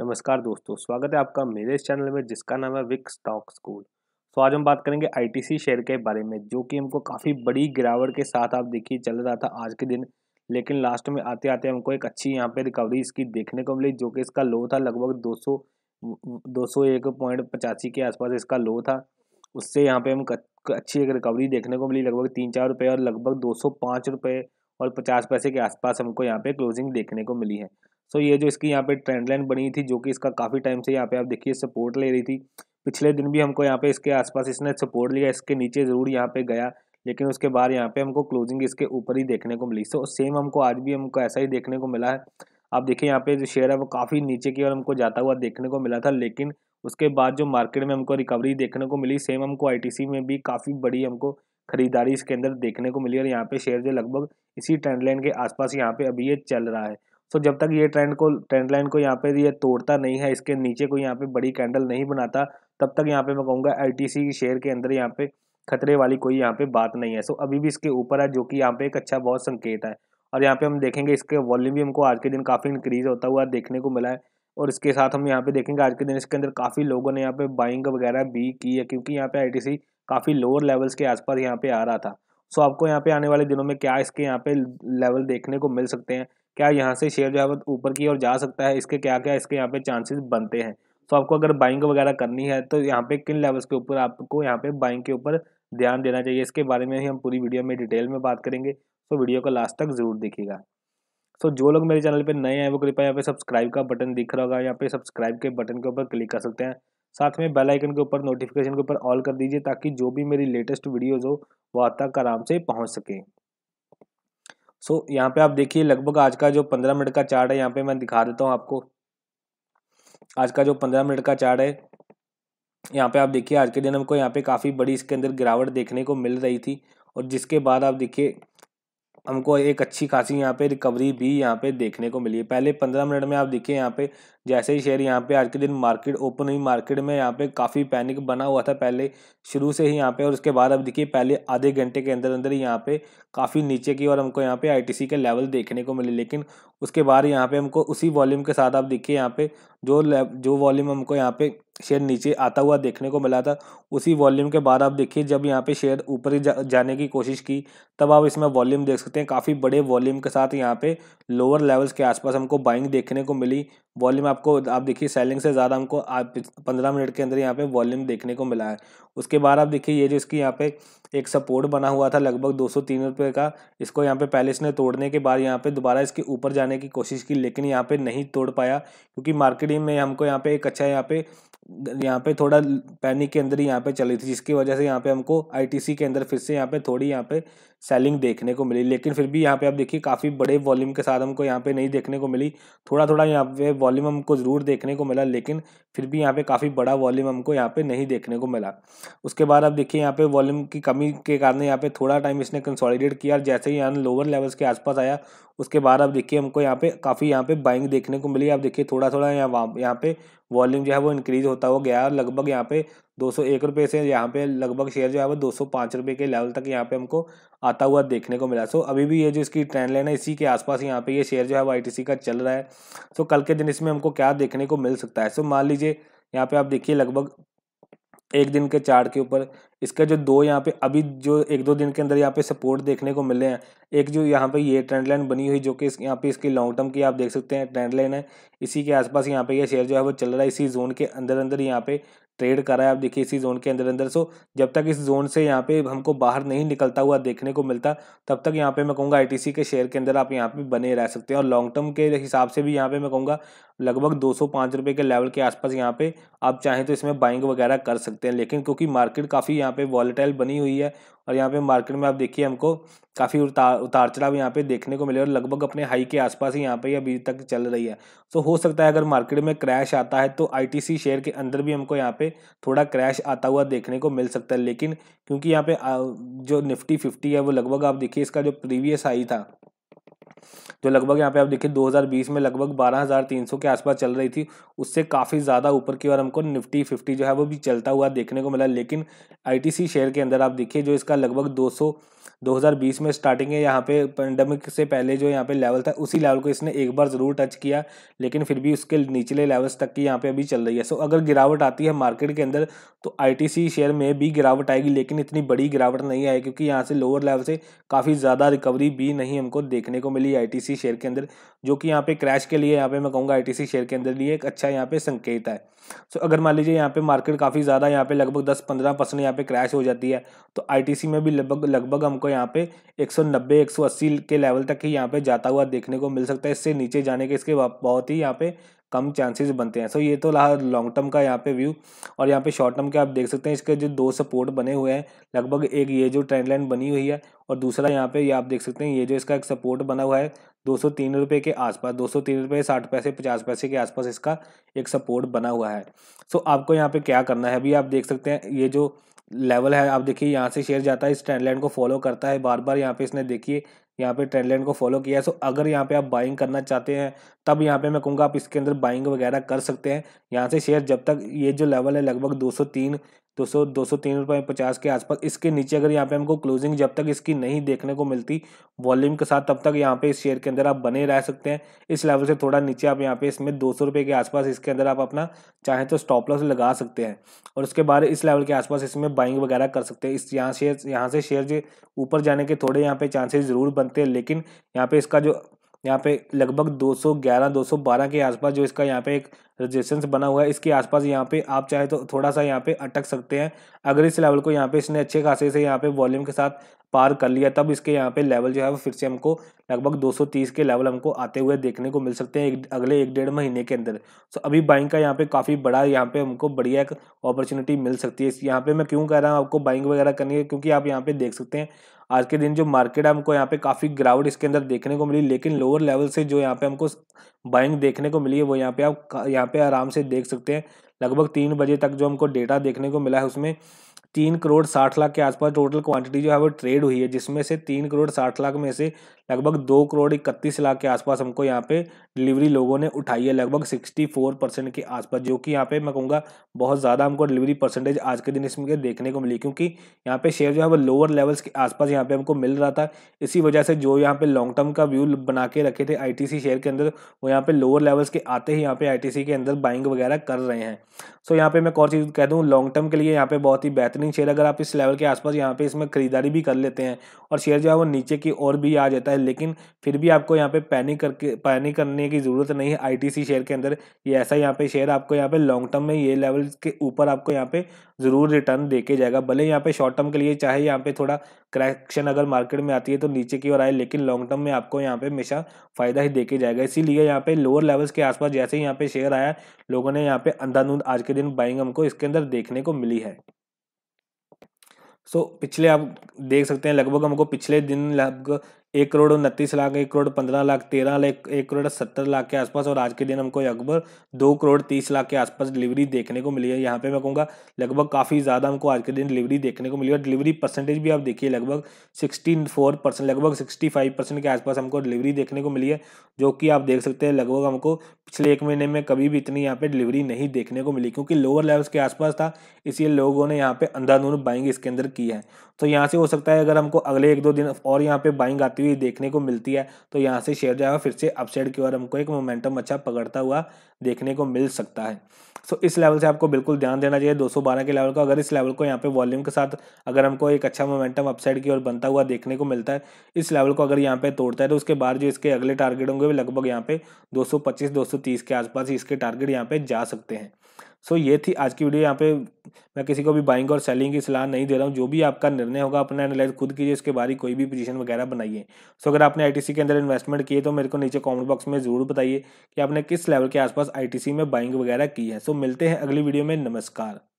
नमस्कार दोस्तों स्वागत है आपका मेरे इस चैनल में जिसका नाम है विक स्टॉक स्कूल तो आज हम बात करेंगे आईटीसी शेयर के बारे में जो कि हमको काफ़ी बड़ी गिरावट के साथ आप देखिए चल रहा था आज के दिन लेकिन लास्ट में आते आते हमको एक अच्छी यहाँ पे रिकवरी इसकी देखने को मिली जो कि इसका लो था लगभग दो सौ दो सौ एक पॉइंट पचासी के आसपास इसका लो था उससे यहाँ पे हमको अच्छी एक रिकवरी देखने को मिली लगभग तीन चार रुपये और लगभग दो सौ पाँच रुपये और पचास पैसे के आसपास हमको यहाँ पे क्लोजिंग देखने को मिली है सो ये जो इसकी यहाँ पे ट्रेंड लाइन बनी थी जो कि इसका काफ़ी टाइम से यहाँ पे आप देखिए सपोर्ट ले रही थी पिछले दिन भी हमको यहाँ पे इसके आसपास इसने सपोर्ट लिया इसके नीचे ज़रूर यहाँ पे गया लेकिन उसके बाद यहाँ पे हमको क्लोजिंग इसके ऊपर ही देखने को मिली सो सेम हमको आज भी हमको ऐसा ही देखने को मिला है आप देखिए यहाँ पे जो शेयर है वो काफ़ी नीचे की ओर हमको जाता हुआ देखने को मिला था लेकिन उसके बाद जो मार्केट में हमको रिकवरी देखने को मिली सेम हमको आई में भी काफ़ी बड़ी हमको खरीदारी इसके अंदर देखने को मिली और यहाँ पे शेयर जो लगभग इसी ट्रेंड लाइन के आसपास यहाँ पे अभी ये चल रहा है सो जब तक ये ट्रेंड को ट्रेंड लाइन को यहाँ पे ये तोड़ता नहीं है इसके नीचे को यहाँ पे बड़ी कैंडल नहीं बनाता तब तक यहाँ पे मैं कहूँगा आई शेयर के अंदर यहाँ पे खतरे वाली कोई यहाँ पे बात नहीं है सो अभी भी इसके ऊपर है जो कि यहाँ पे एक अच्छा बहुत संकेत है और यहाँ पे हम देखेंगे इसके वॉल्यूम भी हमको आज के दिन काफ़ी इंक्रीज होता हुआ देखने को मिला है और इसके साथ हम यहाँ पे देखेंगे आज के दिन इसके अंदर काफ़ी लोगों ने यहाँ पे बाइंग वगैरह भी की है क्योंकि यहाँ पे आईटीसी काफ़ी लोअर लेवल्स के आसपास यहाँ पे आ रहा था सो आपको यहाँ पे आने वाले दिनों में क्या इसके यहाँ पे लेवल देखने को मिल सकते हैं क्या यहाँ से शेयर जो है ऊपर की ओर जा सकता है इसके क्या क्या इसके यहाँ पे चांसेस बनते हैं तो आपको अगर बाइंग वगैरह करनी है तो यहाँ पे किन लेवल्स के ऊपर आपको यहाँ पे बाइंग के ऊपर ध्यान देना चाहिए इसके बारे में ही हम पूरी वीडियो में डिटेल में बात करेंगे तो वीडियो को लास्ट तक ज़रूर देखिएगा सो जो लोग मेरे चैनल पर नए हैं वो कृपया यहाँ पे सब्सक्राइब का बटन दिख रहा होगा यहाँ पे सब्सक्राइब के बटन के ऊपर क्लिक कर सकते हैं साथ में बेल आइकन के ऊपर नोटिफिकेशन के ऊपर ऑल कर दीजिए ताकि जो भी मेरी लेटेस्ट वीडियोज़ हो वह तक आराम से पहुँच सके सो so, यहाँ पे आप देखिए लगभग आज का जो पंद्रह मिनट का चार्ट है यहाँ पे मैं दिखा देता हूँ आपको आज का जो पंद्रह मिनट का चार्ट है यहाँ पे आप देखिए आज के दिन हमको यहाँ पे काफ़ी बड़ी इसके अंदर गिरावट देखने को मिल रही थी और जिसके बाद आप देखिए हमको एक अच्छी खासी यहाँ पे रिकवरी भी यहाँ पे देखने को मिली है पहले पंद्रह मिनट में आप देखिए यहाँ पे जैसे ही शेयर यहाँ पे आज के दिन मार्केट ओपन हुई मार्केट में यहाँ पे काफ़ी पैनिक बना हुआ था पहले शुरू से ही यहाँ पे और उसके बाद अब देखिए पहले आधे घंटे के अंदर अंदर यहाँ पे काफ़ी नीचे की और हमको यहाँ पे आई के लेवल देखने को मिले लेकिन उसके बाद यहाँ पे हमको उसी वॉल्यूम के साथ आप देखिए यहाँ पे जो जो वॉल्यूम हमको यहाँ पे शेयर नीचे आता हुआ देखने को मिला था उसी वॉल्यूम के बाद आप देखिए जब यहाँ पे शेयर ऊपर ही जा, जाने की कोशिश की तब आप इसमें वॉल्यूम देख सकते हैं काफ़ी बड़े वॉल्यूम के साथ यहाँ पे लोअर लेवल्स के आसपास हमको बाइंग देखने को मिली वॉल्यूम आपको आप देखिए सेलिंग से ज़्यादा हमको पंद्रह मिनट के अंदर यहाँ पे वॉल्यूम देखने को मिला है उसके बाद आप देखिए ये जो इसकी यहाँ पे एक सपोर्ट बना हुआ था लगभग दो सौ तीन रुपये का इसको यहाँ पे पहले इसने तोड़ने के बाद यहाँ पे दोबारा इसके ऊपर जाने की कोशिश की लेकिन यहाँ पे नहीं तोड़ पाया क्योंकि मार्केटिंग में हमको यहाँ पे एक अच्छा यहाँ पे यहाँ पे थोड़ा पैनिक के अंदर ही यहाँ पे चली थी जिसकी वजह से यहाँ पे हमको आईटीसी के अंदर फिर से यहाँ पे थोड़ी यहाँ पे सेलिंग देखने को मिली लेकिन फिर भी यहाँ पे आप देखिए काफ़ी बड़े वॉल्यूम के साथ हमको यहाँ पे नहीं देखने को मिली थोड़ा थोड़ा यहाँ पे वॉल्यूम हमको ज़रूर देखने को मिला लेकिन फिर भी यहाँ पे काफ़ी बड़ा वॉल्यूम हमको यहाँ पे नहीं देखने को मिला उसके बाद आप देखिए यहाँ पे वॉल्यूम की कमी के कारण यहाँ पे थोड़ा टाइम इसने कंसॉलीडेट किया जैसे ही यहाँ लोअर लेवल्स के आसपास आया उसके बाद आप देखिए हमको यहाँ पे काफ़ी यहाँ पे बाइंग देखने को मिली आप देखिए थोड़ा थोड़ा यहाँ यहाँ पे वॉल्यूम जो है वो इंक्रीज होता हुआ गया लगभग यहाँ पे दो सौ एक रुपये से यहाँ पे लगभग शेयर जो है वो दो सौ पाँच रुपये के लेवल तक यहाँ पे हमको आता हुआ देखने को मिला सो अभी भी ये जो इसकी ट्रेंड लाइन है इसी के आसपास यहाँ पे ये शेयर जो है वो आई का चल रहा है सो कल के दिन इसमें हमको क्या देखने को मिल सकता है सो मान लीजिए यहाँ पे आप देखिए लगभग एक दिन के चार्ट के ऊपर इसका जो दो यहाँ पे अभी जो एक दो दिन के अंदर यहाँ पे सपोर्ट देखने को मिले हैं एक जो यहाँ पे ये ट्रेंड लाइन बनी हुई जो कि इस यहाँ पे इसकी लॉन्ग टर्म की आप देख सकते हैं ट्रेंड लाइन है इसी के आसपास यहाँ पे ये शेयर जो है वो चल रहा है इसी जोन के अंदर अंदर यहाँ पे ट्रेड करा है आप देखिए इसी जोन के अंदर अंदर सो जब तक इस जोन से यहाँ पे हमको बाहर नहीं निकलता हुआ देखने को मिलता तब तक यहाँ पे मैं कहूँगा आईटीसी के शेयर के अंदर आप यहाँ पे बने रह सकते हैं और लॉन्ग टर्म के हिसाब से भी यहाँ पे मैं कहूँगा लगभग दो सौ रुपये के लेवल के आसपास यहाँ पे आप चाहें तो इसमें बाइंग वगैरह कर सकते हैं लेकिन क्योंकि मार्केट काफ़ी यहाँ पे वॉलेटाइल बनी हुई है और यहाँ पे मार्केट में आप देखिए हमको काफ़ी उतार उतार चढ़ाव यहाँ पे देखने को मिले और लगभग अपने हाई के आसपास ही यहाँ पे अभी तक चल रही है तो हो सकता है अगर मार्केट में क्रैश आता है तो आईटीसी शेयर के अंदर भी हमको यहाँ पे थोड़ा क्रैश आता हुआ देखने को मिल सकता है लेकिन क्योंकि यहाँ पे जो निफ्टी फिफ्टी है वो लगभग आप देखिए इसका जो प्रीवियस हाई था जो लगभग यहाँ पे आप देखिए 2020 में लगभग 12,300 के आसपास चल रही थी उससे काफ़ी ज़्यादा ऊपर की ओर हमको निफ्टी फिफ्टी जो है वो भी चलता हुआ देखने को मिला लेकिन आई शेयर के अंदर आप देखिए जो इसका लगभग दो 2020 में स्टार्टिंग है यहाँ पे पेंडेमिक से पहले जो यहाँ पे लेवल था उसी लेवल को इसने एक बार ज़रूर टच किया लेकिन फिर भी उसके निचले लेवल्स तक की यहाँ पे अभी चल रही है सो अगर गिरावट आती है मार्केट के अंदर तो आईटीसी शेयर में भी गिरावट आएगी लेकिन इतनी बड़ी गिरावट नहीं आई क्योंकि यहाँ से लोअर लेवल से काफ़ी ज़्यादा रिकवरी भी नहीं हमको देखने को मिली आई शेयर के अंदर जो कि यहाँ पे क्रैश के लिए यहाँ पे मैं कहूँगा आई शेयर के अंदर लिए एक अच्छा यहाँ पे संकेत है सो अगर मान लीजिए यहाँ पे मार्केट काफ़ी ज़्यादा यहाँ पे लगभग दस पंद्रह परसेंट यहाँ पे क्रैश हो जाती है तो आई में भी लगभग लगभग हमको को यहाँ पे 190 180 के लेवल तक ही यहाँ पे जाता हुआ देखने को मिल सकता है इससे नीचे जाने के इसके बहुत ही यहाँ पे कम चांसेस बनते हैं सो ये तो रहा लॉन्ग टर्म का यहाँ पे व्यू और यहाँ पे शॉर्ट टर्म के आप देख सकते हैं इसके जो दो सपोर्ट बने हुए हैं लगभग एक ये जो ट्रेंड लाइन बनी हुई है और दूसरा यहाँ पे ये आप देख सकते हैं ये जो इसका एक सपोर्ट बना हुआ है दो सौ तीन रुपये के आसपास दो सौ तीन रुपये साठ पैसे पचास पैसे के आसपास इसका एक सपोर्ट बना हुआ है सो आपको यहाँ पे क्या करना है अभी आप देख सकते हैं ये जो लेवल है आप देखिए यहाँ से शेयर जाता है इस ट्रेंड लाइन को फॉलो करता है बार बार यहाँ पे इसने देखिए यहाँ पे ट्रेंड लाइन को फॉलो किया सो अगर यहाँ पे आप बाइंग करना चाहते हैं तब यहाँ पे मैं कहूँगा आप इसके अंदर बाइंग वगैरह कर सकते हैं यहाँ से शेयर जब तक ये जो लेवल है लगभग तीन दो सौ दो सौ तीन रुपये पचास के आसपास इसके नीचे अगर यहाँ पे हमको क्लोजिंग जब तक इसकी नहीं देखने को मिलती वॉल्यूम के साथ तब तक यहाँ पे इस शेयर के अंदर आप बने रह सकते हैं इस लेवल से थोड़ा नीचे आप यहाँ पे इसमें दो सौ रुपये के आसपास इसके अंदर आप अपना चाहें तो स्टॉप लॉस लगा सकते हैं और उसके बाद इस लेवल के आसपास इसमें बाइंग वगैरह कर सकते हैं इस यहाँ शेयर यहाँ से शेयर ऊपर जाने के थोड़े यहाँ पे चांसेस ज़रूर बनते हैं लेकिन यहाँ पे इसका जो यहाँ पे लगभग 211 212 के आसपास जो इसका यहाँ पे एक रजिस्टेंस बना हुआ है इसके आसपास यहाँ पे आप चाहे तो थोड़ा सा यहाँ पे अटक सकते हैं अगर इस लेवल को यहाँ पे इसने अच्छे खासे से यहाँ पे वॉल्यूम के साथ पार कर लिया तब इसके यहाँ पे लेवल जो है वो फिर से हमको लगभग 230 के लेवल हमको आते हुए देखने को मिल सकते हैं एक, अगले एक डेढ़ महीने के अंदर सो अभी बाइंग का यहाँ पे काफ़ी बड़ा यहाँ पे हमको बढ़िया एक अपॉर्चुनिटी मिल सकती है यहाँ पे मैं क्यों कह रहा हूँ आपको बाइंग वगैरह करनी है क्योंकि आप यहाँ पे देख सकते हैं आज के दिन जो मार्केट है हमको यहाँ पे काफ़ी ग्राउड इसके अंदर देखने को मिली लेकिन लोअर लेवल से जो यहाँ पे हमको बाइंग देखने को मिली है वो यहाँ पे आप यहाँ पे आराम से देख सकते हैं लगभग तीन बजे तक जो हमको डेटा देखने को मिला है उसमें तीन करोड़ साठ लाख के आसपास टोटल क्वांटिटी जो है वो ट्रेड हुई है जिसमें से तीन करोड़ साठ लाख में से लगभग दो करोड़ इकतीस लाख के आसपास हमको यहाँ पे डिलीवरी लोगों ने उठाई है लगभग सिक्सटी फोर परसेंट के आसपास जो कि यहाँ पे मैं कहूँगा बहुत ज़्यादा हमको डिलीवरी परसेंटेज आज के दिन इसमें देखने को मिली क्योंकि यहाँ पे शेयर जो है वो लोअर लेवल्स के आसपास यहाँ पे हमको मिल रहा था इसी वजह से जो यहाँ पे लॉन्ग टर्म का व्यू बना के रखे थे आई शेयर के अंदर वो यहाँ पे लोअर लेवल्स के आते ही यहाँ पे आई के अंदर बाइंग वगैरह कर रहे हैं सो यहाँ पे मैं और चीज़ कह दूँ लॉन्ग टर्म के लिए यहाँ पे बहुत ही बेहतरीन शेयर अगर आप इस लेवल के आसपास यहाँ पे इसमें खरीदारी भी कर लेते हैं और शेयर जो है वो नीचे की ओर भी आ जाता है है लेकिन फिर भी आपको यहाँ पे पैनिक करके पैनिक करने की ज़रूरत नहीं है आईटीसी शेयर के अंदर ये ऐसा यहाँ पे शेयर आपको यहाँ पे लॉन्ग टर्म में ये लेवल के ऊपर आपको यहाँ पे ज़रूर रिटर्न दे जाएगा भले यहाँ पे शॉर्ट टर्म के लिए चाहे यहाँ पे थोड़ा क्रैक्शन अगर मार्केट में आती है तो नीचे की ओर आए लेकिन लॉन्ग टर्म में आपको यहाँ पे हमेशा फायदा ही देके जाएगा इसीलिए यहाँ पे लोअर लेवल्स के आसपास जैसे ही यहाँ पे शेयर आया लोगों ने यहाँ पे अंधाधुंध आज के दिन बाइंग हमको इसके अंदर देखने को मिली है सो so, पिछले आप देख सकते हैं लगभग हमको पिछले दिन लगभग एक करोड़ उनतीस लाख एक करोड़ पंद्रह लाख तेरह लाख एक करोड़ सत्तर लाख के आसपास और आज के दिन हमको अकबर दो करोड़ तीस लाख के आसपास डिलीवरी देखने को मिली है यहाँ पे मैं कहूँगा लगभग काफ़ी ज़्यादा हमको आज के दिन डिलीवरी देखने को मिली और डिलीवरी परसेंटेज भी आप देखिए लगभग सिक्सटी फोर परसेंट लगभग सिक्सटी फाइव परसेंट के आसपास हमको डिलीवरी देखने को मिली है जो कि आप देख सकते हैं लगभग हमको पिछले एक महीने में कभी भी इतनी यहाँ पे डिलीवरी नहीं देखने को मिली क्योंकि लोअर लेवल्स के आसपास था इसलिए लोगों ने यहाँ पे अंधाधुन बाइंग इसके अंदर की है तो यहाँ से हो सकता है अगर हमको अगले एक दो दिन और यहाँ पे बाइंग आती हुई देखने को मिलती है तो यहाँ से शेयर जाएगा फिर से अपसाइड की ओर हमको एक मोमेंटम अच्छा पकड़ता हुआ देखने को मिल सकता है सो so, इस लेवल से आपको बिल्कुल ध्यान देना चाहिए 212 के लेवल को अगर इस लेवल को यहाँ पे वॉल्यूम के साथ अगर हमको एक अच्छा मोमेंटम अपसाइड की ओर बनता हुआ देखने को मिलता है इस लेवल को अगर यहाँ पे तोड़ता है तो उसके बाद जो इसके अगले टारगेट होंगे वो लगभग यहाँ पे 225 230 के आसपास इसके टारगेट यहाँ पे जा सकते हैं सो so, ये थी आज की वीडियो यहाँ पे मैं किसी को भी बाइंग और सेलिंग की सलाह नहीं दे रहा हूँ जो भी आपका निर्णय होगा अपना एनालाइज खुद कीजिए इसके बारे में कोई भी पोजीशन वगैरह बनाइए सो so, अगर आपने आईटीसी के अंदर इन्वेस्टमेंट किए तो मेरे को नीचे कमेंट बॉक्स में ज़रूर बताइए कि आपने किस लेवल के आसपास आई में बाइंग वगैरह की है सो so, मिलते हैं अगली वीडियो में नमस्कार